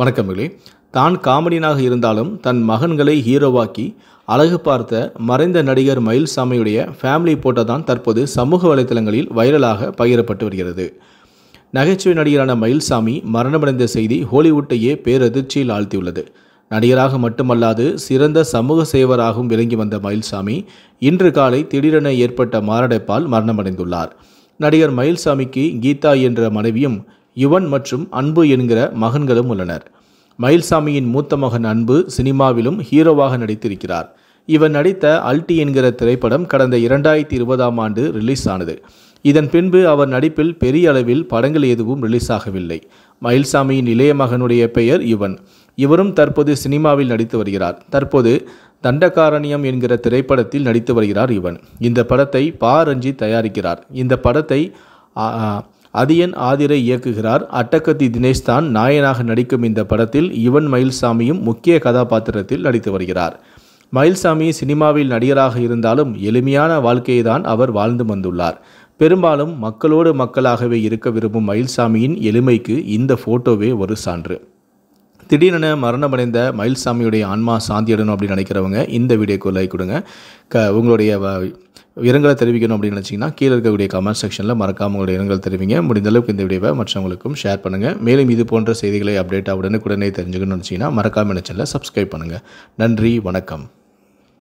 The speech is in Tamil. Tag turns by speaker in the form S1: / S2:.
S1: வணக்கமிகளே தான் காமெடியனாக இருந்தாலும் தன் மகன்களை ஹீரோவாக்கி அழகு பார்த்த மறைந்த நடிகர் மயில்சாமியுடைய ஃபேமிலி போட்டோ தான் தற்போது சமூக வலைதளங்களில் வைரலாக பகிரப்பட்டு வருகிறது நகைச்சுவை நடிகரான மயில்சாமி மரணமடைந்த செய்தி ஹாலிவுட்டையே பேரதிர்ச்சியில் ஆழ்த்தியுள்ளது நடிகராக மட்டுமல்லாது சிறந்த சமூக சேவராகவும் விளங்கி வந்த மயில்சாமி இன்று காலை திடீரென ஏற்பட்ட மாரடைப்பால் மரணமடைந்துள்ளார் நடிகர் மயில்சாமிக்கு கீதா என்ற மனைவியும் யுவன் மற்றும் அன்பு என்கிற மகன்களும் உள்ளனர் மயில்சாமியின் மூத்த மகன் அன்பு சினிமாவிலும் ஹீரோவாக நடித்திருக்கிறார் இவர் நடித்த அல்டி என்கிற திரைப்படம் கடந்த இரண்டாயிரத்தி இருபதாம் ஆண்டு ரிலீஸ் ஆனது இதன் பின்பு அவர் நடிப்பில் பெரிய அளவில் படங்கள் எதுவும் ரிலீஸ் ஆகவில்லை மயில்சாமியின் இளைய மகனுடைய பெயர் யுவன் இவரும் தற்போது சினிமாவில் நடித்து வருகிறார் தற்போது தண்டகாரண்யம் என்கிற திரைப்படத்தில் நடித்து வருகிறார் இவன் இந்த படத்தை பா ரஞ்சித் தயாரிக்கிறார் இந்த படத்தை அதியன் ஆதிரை இயக்குகிறார் அட்டக்கத்தி தினேஷ் தான் நாயனாக நடிக்கும் இந்த படத்தில் யுவன் மயில்சாமியும் முக்கிய கதாபாத்திரத்தில் நடித்து வருகிறார் மயில்சாமி சினிமாவில் நடிகராக இருந்தாலும் எளிமையான வாழ்க்கையை தான் அவர் வாழ்ந்து வந்துள்ளார் பெரும்பாலும் மக்களோடு மக்களாகவே இருக்க விரும்பும் மயில்சாமியின் எளிமைக்கு இந்த ஃபோட்டோவே ஒரு சான்று திடீரென மரணமடைந்த மயில்சாமியுடைய ஆன்மா சாந்தியடணும் அப்படின்னு நினைக்கிறவங்க இந்த வீடியோக்கு லைக் கொடுங்க க உங்களுடைய இரங்கலை தெரிவிக்கணும் அப்படின்னு நினச்சிங்கன்னா கீழே இருக்கக்கூடிய கமெண்ட் செக்ஷனில் மறக்காமல் உங்களுடைய இரங்கல் தெரிவிங்க முடிந்த அளவுக்கு இந்த வீடியோவை மற்றவங்களுக்கும் ஷேர் பண்ணுங்கள் மேலும் இது போன்ற செய்திகளை அப்டேட் அப்டேட்டாக உடனே தெரிஞ்சுக்கணும்னு நினச்சிங்கன்னா மறக்காமல் நினச்சல சப்ஸ்கிரைப் பண்ணுங்கள் நன்றி வணக்கம்